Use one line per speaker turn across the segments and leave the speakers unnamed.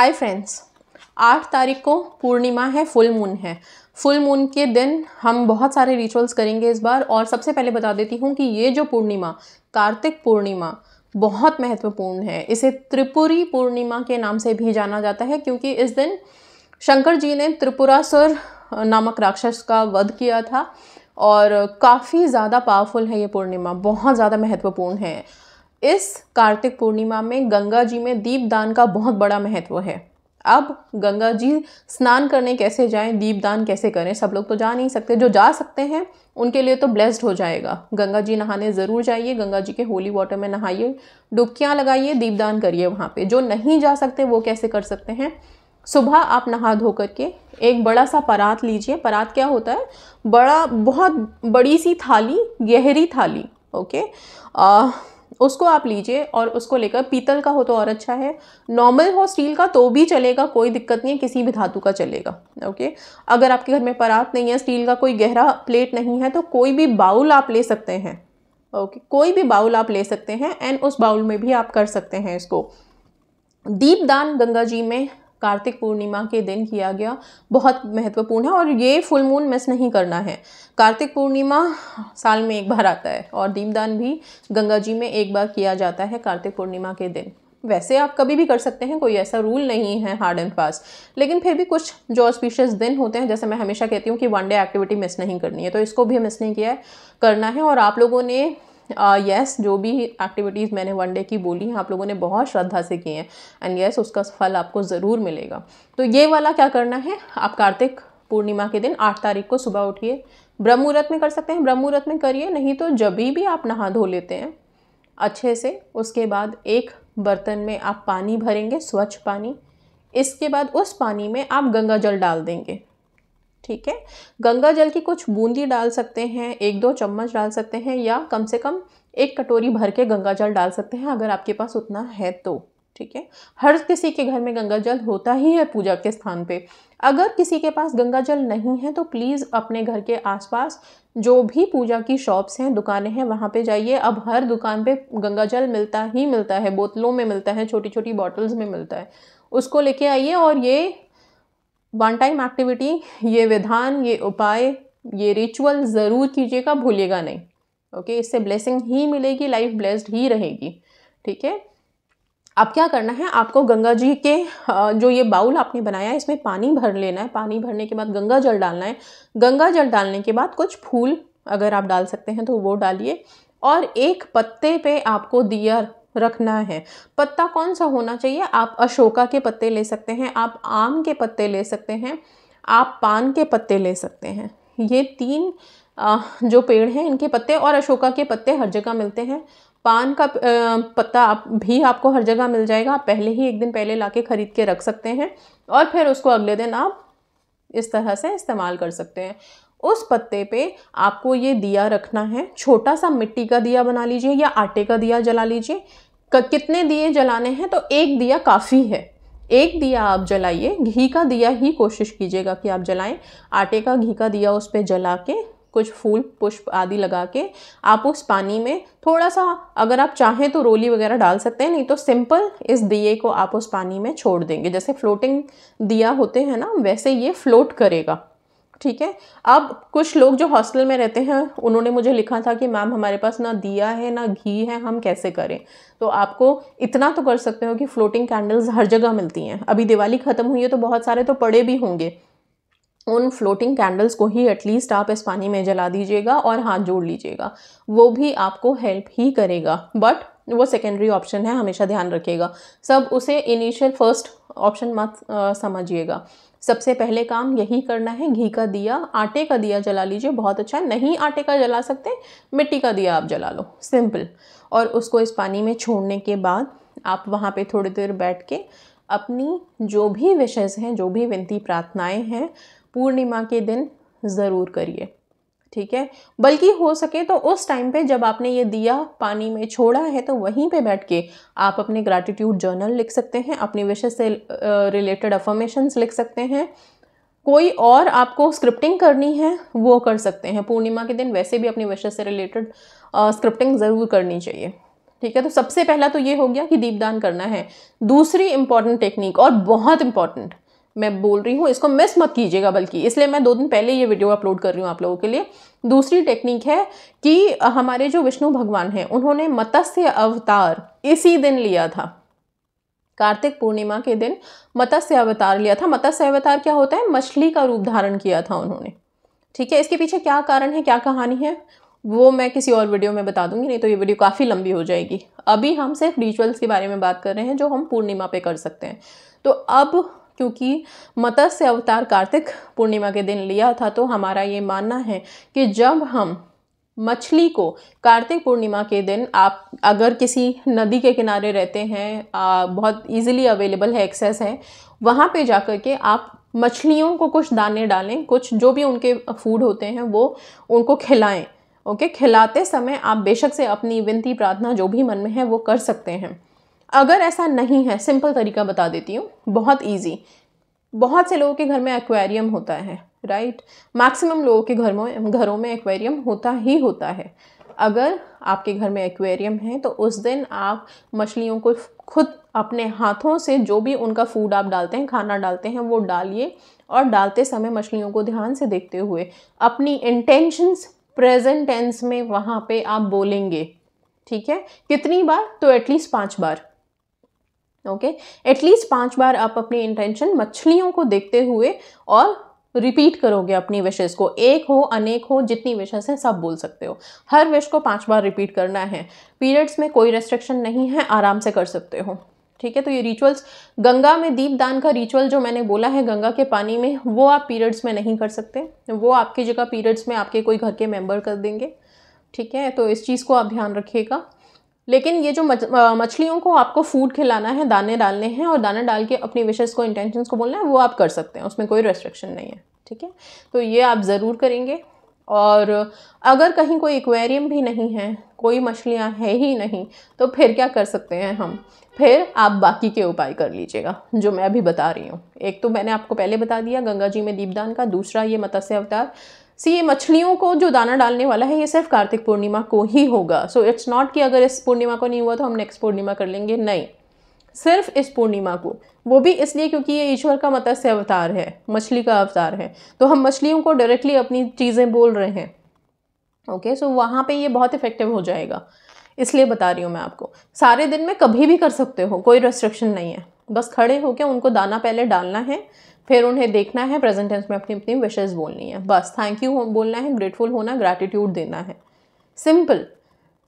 hi friends आठ तारीख को पूर्णिमा है फुल मून है फुल मून के दिन हम बहुत सारे रिचुअल्स करेंगे इस बार और सबसे पहले बता देती हूँ कि ये जो पूर्णिमा कार्तिक पूर्णिमा बहुत महत्वपूर्ण है इसे त्रिपुरी पूर्णिमा के नाम से भी जाना जाता है क्योंकि इस दिन शंकर जी ने त्रिपुरासुर नामक राक्षस का वध किया था और काफ़ी ज़्यादा पावरफुल है ये पूर्णिमा बहुत ज़्यादा महत्वपूर्ण है इस कार्तिक पूर्णिमा में गंगा जी में दीपदान का बहुत बड़ा महत्व है अब गंगा जी स्नान करने कैसे जाएं दीपदान कैसे करें सब लोग तो जा नहीं सकते जो जा सकते हैं उनके लिए तो ब्लेस्ड हो जाएगा गंगा जी नहाने ज़रूर जाइए गंगा जी के होली वाटर में नहाइए डुबकियाँ लगाइए दीपदान करिए वहाँ पे जो नहीं जा सकते वो कैसे कर सकते हैं सुबह आप नहा धो करके एक बड़ा सा परात लीजिए परात क्या होता है बड़ा बहुत बड़ी सी थाली गहरी थाली ओके आ, उसको आप लीजिए और उसको लेकर पीतल का हो तो और अच्छा है नॉर्मल हो स्टील का तो भी चलेगा कोई दिक्कत नहीं है किसी भी धातु का चलेगा ओके अगर आपके घर में परात नहीं है स्टील का कोई गहरा प्लेट नहीं है तो कोई भी बाउल आप ले सकते हैं ओके कोई भी बाउल आप ले सकते हैं एंड उस बाउल में भी आप कर सकते हैं इसको दीपदान गंगा जी में कार्तिक पूर्णिमा के दिन किया गया बहुत महत्वपूर्ण है और ये फुल मून मिस नहीं करना है कार्तिक पूर्णिमा साल में एक बार आता है और दीपदान भी गंगा जी में एक बार किया जाता है कार्तिक पूर्णिमा के दिन वैसे आप कभी भी कर सकते हैं कोई ऐसा रूल नहीं है हार्ड एंड फास्ट लेकिन फिर भी कुछ जो स्पीशियस दिन होते हैं जैसे मैं हमेशा कहती हूँ कि वन डे एक्टिविटी मिस नहीं करनी है तो इसको भी मिस नहीं किया है करना है और आप लोगों ने यस जो भी एक्टिविटीज़ मैंने वन डे की बोली आप लोगों ने बहुत श्रद्धा से की हैं एंड यस उसका फल आपको ज़रूर मिलेगा तो ये वाला क्या करना है आप कार्तिक पूर्णिमा के दिन आठ तारीख को सुबह उठिए ब्रह्म मुहूर्त में कर सकते हैं ब्रह्म मुहूर्त में करिए नहीं तो जब भी आप नहा धो लेते हैं अच्छे से उसके बाद एक बर्तन में आप पानी भरेंगे स्वच्छ पानी इसके बाद उस पानी में आप गंगा जल डाल देंगे ठीक है गंगा जल की कुछ बूंदी डाल सकते हैं एक दो चम्मच डाल सकते हैं या कम से कम एक कटोरी भर के गंगा जल डाल सकते हैं अगर आपके पास उतना है तो ठीक है हर किसी के घर में गंगा जल होता ही है पूजा के स्थान पे अगर किसी के पास गंगा जल नहीं है तो प्लीज़ अपने घर के आसपास जो भी पूजा की शॉप्स हैं दुकानें हैं वहाँ पे जाइए अब हर दुकान पे गंगा जल मिलता ही मिलता है बोतलों में मिलता है छोटी छोटी बॉटल्स में मिलता है उसको लेके आइए और ये वन टाइम एक्टिविटी ये विधान ये उपाय ये रिचुअल ज़रूर कीजिएगा भूलिएगा नहीं ओके इससे ब्लेसिंग ही मिलेगी लाइफ ब्लेस्ड ही रहेगी ठीक है अब क्या करना है आपको गंगा जी के जो ये बाउल आपने बनाया है इसमें पानी भर लेना है पानी भरने के बाद गंगा जल डालना है गंगा जल डालने के बाद कुछ फूल अगर आप डाल सकते हैं तो वो डालिए और एक पत्ते पे आपको दिया रखना है पत्ता कौन सा होना चाहिए आप अशोका के पत्ते ले सकते हैं आप आम के पत्ते ले सकते हैं आप पान के पत्ते ले सकते हैं ये तीन जो पेड़ हैं इनके पत्ते और अशोका के पत्ते हर जगह मिलते हैं पान का पत्ता आप भी आपको हर जगह मिल जाएगा आप पहले ही एक दिन पहले ला के ख़रीद के रख सकते हैं और फिर उसको अगले दिन आप इस तरह से इस्तेमाल कर सकते हैं उस पत्ते पे आपको ये दिया रखना है छोटा सा मिट्टी का दिया बना लीजिए या आटे का दिया जला लीजिए कितने दिए जलाने हैं तो एक दिया काफ़ी है एक दिया आप जलाइए घी का दिया ही कोशिश कीजिएगा कि आप जलाएं आटे का घी का दिया उस पर जला के कुछ फूल पुष्प आदि लगा के आप उस पानी में थोड़ा सा अगर आप चाहें तो रोली वगैरह डाल सकते हैं नहीं तो सिंपल इस दिए को आप उस पानी में छोड़ देंगे जैसे फ्लोटिंग दिया होते हैं ना वैसे ये फ्लोट करेगा ठीक है अब कुछ लोग जो हॉस्टल में रहते हैं उन्होंने मुझे लिखा था कि मैम हमारे पास ना दिया है ना घी है हम कैसे करें तो आपको इतना तो कर सकते हो कि फ्लोटिंग कैंडल्स हर जगह मिलती हैं अभी दिवाली ख़त्म हुई है तो बहुत सारे तो पड़े भी होंगे उन फ्लोटिंग कैंडल्स को ही एटलीस्ट आप इस पानी में जला दीजिएगा और हाथ जोड़ लीजिएगा वो भी आपको हेल्प ही करेगा बट वो सेकेंडरी ऑप्शन है हमेशा ध्यान रखिएगा सब उसे इनिशियल फर्स्ट ऑप्शन मत समझिएगा सबसे पहले काम यही करना है घी का दिया आटे का दिया जला लीजिए बहुत अच्छा नहीं आटे का जला सकते मिट्टी का दिया आप जला लो सिंपल और उसको इस पानी में छोड़ने के बाद आप वहाँ पे थोड़ी देर बैठ के अपनी जो भी विशेष हैं जो भी विनती प्रार्थनाएं हैं पूर्णिमा के दिन ज़रूर करिए ठीक है बल्कि हो सके तो उस टाइम पे जब आपने ये दिया पानी में छोड़ा है तो वहीं पे बैठ के आप अपने ग्रैटिट्यूड जर्नल लिख सकते हैं अपनी विशेष से रिलेटेड अफॉर्मेशंस लिख सकते हैं कोई और आपको स्क्रिप्टिंग करनी है वो कर सकते हैं पूर्णिमा के दिन वैसे भी अपनी विशेष से रिलेटेड स्क्रिप्टिंग ज़रूर करनी चाहिए ठीक है तो सबसे पहला तो ये हो गया कि दीपदान करना है दूसरी इंपॉर्टेंट टेक्निक और बहुत इंपॉर्टेंट मैं बोल रही हूँ इसको मिस मत कीजिएगा बल्कि इसलिए मैं दो दिन पहले ये वीडियो अपलोड कर रही हूँ आप लोगों के लिए दूसरी टेक्निक है कि हमारे जो विष्णु भगवान हैं उन्होंने मत्स्य अवतार इसी दिन लिया था कार्तिक पूर्णिमा के दिन मत्स्य अवतार लिया था मत्स्य अवतार क्या होता है मछली का रूप धारण किया था उन्होंने ठीक है इसके पीछे क्या कारण है क्या कहानी है वो मैं किसी और वीडियो में बता दूंगी नहीं तो ये वीडियो काफ़ी लंबी हो जाएगी अभी हम सिर्फ रिचुअल्स के बारे में बात कर रहे हैं जो हम पूर्णिमा पे कर सकते हैं तो अब क्योंकि मत्स्य अवतार कार्तिक पूर्णिमा के दिन लिया था तो हमारा ये मानना है कि जब हम मछली को कार्तिक पूर्णिमा के दिन आप अगर किसी नदी के किनारे रहते हैं आ, बहुत इजीली अवेलेबल है एक्सेस है वहाँ पे जाकर के आप मछलियों को कुछ दाने डालें कुछ जो भी उनके फूड होते हैं वो उनको खिलाएं ओके खिलाते समय आप बेशक से अपनी विनती प्रार्थना जो भी मन में है वो कर सकते हैं अगर ऐसा नहीं है सिंपल तरीका बता देती हूँ बहुत ईजी बहुत से लोगों के घर में एक्वेरियम होता है राइट मैक्सिमम लोगों के घर में घरों में एक्वेरियम होता ही होता है अगर आपके घर में एक्वेरियम है तो उस दिन आप मछलियों को खुद अपने हाथों से जो भी उनका फूड आप डालते हैं खाना डालते हैं वो डालिए और डालते समय मछलियों को ध्यान से देखते हुए अपनी इंटेंशंस प्रेजेंट टेंस में वहाँ पे आप बोलेंगे ठीक है कितनी बार तो एटलीस्ट पाँच बार ओके एटलीस्ट पांच बार आप अपनी इंटेंशन मछलियों को देखते हुए और रिपीट करोगे अपनी विशेज़ को एक हो अनेक हो जितनी विशेज़ हैं सब बोल सकते हो हर विश को पांच बार रिपीट करना है पीरियड्स में कोई रेस्ट्रिक्शन नहीं है आराम से कर सकते हो ठीक है तो ये रिचुअल्स गंगा में दीप दान का रिचुअल जो मैंने बोला है गंगा के पानी में वो आप पीरियड्स में नहीं कर सकते वो आपकी जगह पीरियड्स में आपके कोई घर के मेम्बर कर देंगे ठीक है तो इस चीज़ को आप ध्यान रखिएगा लेकिन ये जो मछलियों को आपको फूड खिलाना है दाने डालने हैं और दाना डाल के अपनी विशेष को इंटेंशंस को बोलना है वो आप कर सकते हैं उसमें कोई रेस्ट्रिक्शन नहीं है ठीक है तो ये आप ज़रूर करेंगे और अगर कहीं कोई एक्वेरियम भी नहीं है कोई मछलियाँ है ही नहीं तो फिर क्या कर सकते हैं हम फिर आप बाकी के उपाय कर लीजिएगा जो मैं अभी बता रही हूँ एक तो मैंने आपको पहले बता दिया गंगा जी में दीपदान का दूसरा ये मत्स्य अवतार सी ये मछलियों को जो दाना डालने वाला है ये सिर्फ कार्तिक पूर्णिमा को ही होगा सो इट्स नॉट कि अगर इस पूर्णिमा को नहीं हुआ तो हम नेक्स्ट पूर्णिमा कर लेंगे नहीं सिर्फ इस पूर्णिमा को वो भी इसलिए क्योंकि ये ईश्वर का मत्स्य अवतार है मछली का अवतार है तो हम मछलियों को डायरेक्टली अपनी चीज़ें बोल रहे हैं ओके सो वहाँ पे ये बहुत इफ़ेक्टिव हो जाएगा इसलिए बता रही हूँ मैं आपको सारे दिन में कभी भी कर सकते हो कोई रेस्ट्रिक्शन नहीं है बस खड़े होकर उनको दाना पहले डालना है फिर उन्हें देखना है प्रेजेंट टेंस में अपनी अपनी विशेज़ बोलनी है बस थैंक यू बोलना है ग्रेटफुल होना ग्रैटिट्यूड देना है सिंपल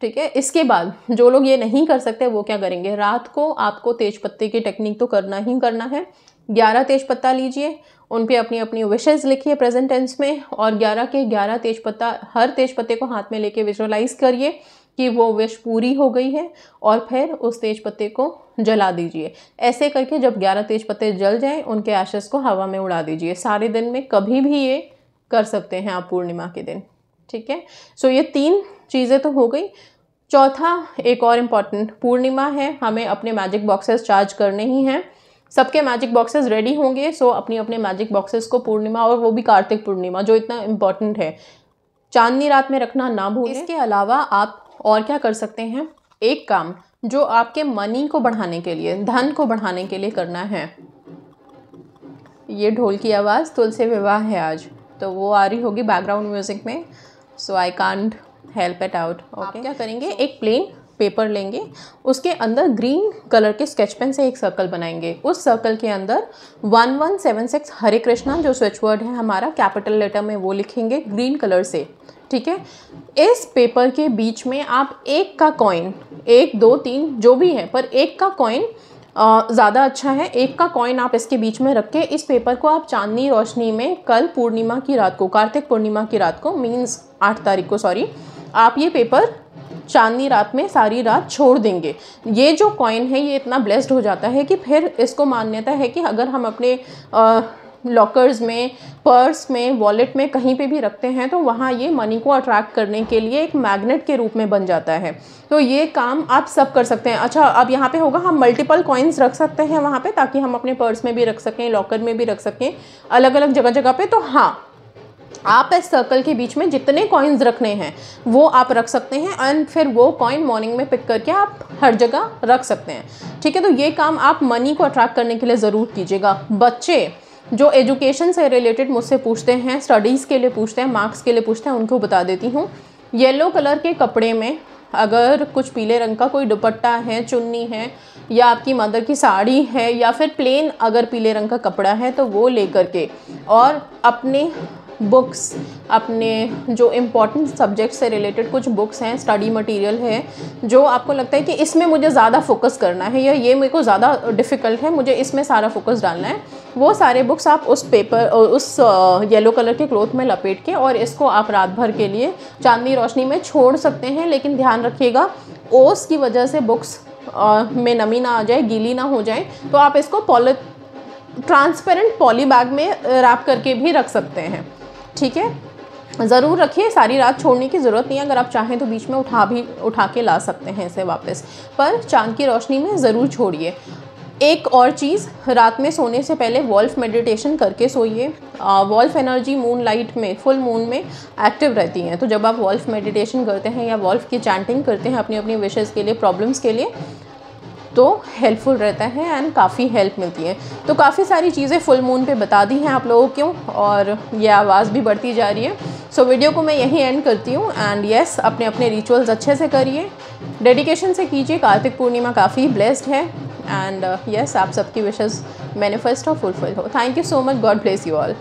ठीक है इसके बाद जो लोग ये नहीं कर सकते वो क्या करेंगे रात को आपको तेज पत्ते की टेक्निक तो करना ही करना है ग्यारह तेज पत्ता लीजिए उन पर अपनी अपनी विशेज़ लिखिए प्रेजेंट टेंस में और ग्यारह के ग्यारह तेज पत्ता हर तेज पत्ते को हाथ में लेके विजुअलाइज करिए कि वो विश पूरी हो गई है और फिर उस तेज पत्ते को जला दीजिए ऐसे करके जब ग्यारह तेज पत्ते जल जाएं उनके आशस को हवा में उड़ा दीजिए सारे दिन में कभी भी ये कर सकते हैं आप पूर्णिमा के दिन ठीक है सो ये तीन चीज़ें तो हो गई चौथा एक और इम्पॉर्टेंट पूर्णिमा है हमें अपने मैजिक बॉक्सेस चार्ज करने ही हैं सबके मैजिक बॉक्सेस रेडी होंगे सो अपनी अपने मैजिक बॉक्सेस को पूर्णिमा और वो भी कार्तिक पूर्णिमा जो इतना इम्पॉर्टेंट है चांदनी रात में रखना ना भूलें इसके अलावा आप और क्या कर सकते हैं एक काम जो आपके मनी को बढ़ाने के लिए धन को बढ़ाने के लिए करना है ये ढोल की आवाज़ तुलसी विवाह है आज तो वो आ रही होगी बैकग्राउंड म्यूज़िक में सो I can't help at out और क्या करेंगे एक प्लेन पेपर लेंगे उसके अंदर ग्रीन कलर के स्केच पेन से एक सर्कल बनाएंगे उस सर्कल के अंदर वन वन सेवन सिक्स हरे कृष्णा जो स्विच वर्ड है हमारा कैपिटल लेटर में वो लिखेंगे ग्रीन कलर से ठीक है इस पेपर के बीच में आप एक का कॉइन एक दो तीन जो भी है पर एक का कॉइन ज़्यादा अच्छा है एक का कॉइन आप इसके बीच में रख के इस पेपर को आप चांदनी रोशनी में कल पूर्णिमा की रात को कार्तिक पूर्णिमा की रात को मीन्स आठ तारीख को सॉरी आप ये पेपर चांदनी रात में सारी रात छोड़ देंगे ये जो कॉइन है ये इतना ब्लेस्ड हो जाता है कि फिर इसको मान्यता है कि अगर हम अपने लॉकर्स में पर्स में वॉलेट में कहीं पे भी रखते हैं तो वहाँ ये मनी को अट्रैक्ट करने के लिए एक मैग्नेट के रूप में बन जाता है तो ये काम आप सब कर सकते हैं अच्छा अब यहाँ पे होगा हम मल्टीपल कॉइन्स रख सकते हैं वहाँ पे ताकि हम अपने पर्स में भी रख सकें लॉकर में भी रख सकें अलग अलग जगह जगह पे तो हाँ आप इस सर्कल के बीच में जितने कॉइन्स रखने हैं वो आप रख सकते हैं एंड फिर वो कॉइन मॉर्निंग में पिक करके आप हर जगह रख सकते हैं ठीक है तो ये काम आप मनी को अट्रैक्ट करने के लिए ज़रूर कीजिएगा बच्चे जो एजुकेशन से रिलेटेड मुझसे पूछते हैं स्टडीज़ के लिए पूछते हैं मार्क्स के लिए पूछते हैं उनको बता देती हूँ येलो कलर के कपड़े में अगर कुछ पीले रंग का कोई दुपट्टा है चुन्नी है या आपकी मदर की साड़ी है या फिर प्लेन अगर पीले रंग का कपड़ा है तो वो लेकर के और अपने बुक्स अपने जो इम्पोर्टेंट सब्जेक्ट से रिलेटेड कुछ बुक्स हैं स्टडी मटेरियल है जो आपको लगता है कि इसमें मुझे ज़्यादा फोकस करना है या ये मेरे को ज़्यादा डिफ़िकल्ट है मुझे इसमें सारा फोकस डालना है वो सारे बुक्स आप उस पेपर उस येलो कलर के क्लोथ में लपेट के और इसको आप रात भर के लिए चांदनी रोशनी में छोड़ सकते हैं लेकिन ध्यान रखिएगा ओस की वजह से बुक्स में नमी ना आ जाए गीली ना हो जाए तो आप इसको पॉलि ट्रांसपेरेंट पॉली बैग में रैप करके भी रख सकते हैं ठीक है ज़रूर रखिए सारी रात छोड़ने की ज़रूरत नहीं है अगर आप चाहें तो बीच में उठा भी उठा के ला सकते हैं इसे वापस पर चांद की रोशनी में ज़रूर छोड़िए एक और चीज़ रात में सोने से पहले वॉल्फ मेडिटेशन करके सोइए वॉल्फ एनर्जी मून लाइट में फुल मून में एक्टिव रहती हैं तो जब आप वॉल्फ मेडिटेशन करते हैं या वॉल्फ की चैंटिंग करते हैं अपनी अपनी विशेज़ के लिए प्रॉब्लम्स के लिए तो हेल्पफुल रहता है एंड काफ़ी हेल्प मिलती है तो काफ़ी सारी चीज़ें फुल मून पे बता दी हैं आप लोगों क्यों और ये आवाज़ भी बढ़ती जा रही है सो so, वीडियो को मैं यहीं एंड करती हूँ एंड येस अपने अपने रिचुअल्स अच्छे से करिए डेडिकेशन से कीजिए कार्तिक पूर्णिमा काफ़ी ब्लेस्ड है एंड येस uh, yes, आप सबकी विशेज़ मैनिफेस्ट और फुलफिल हो thank you so much God bless you all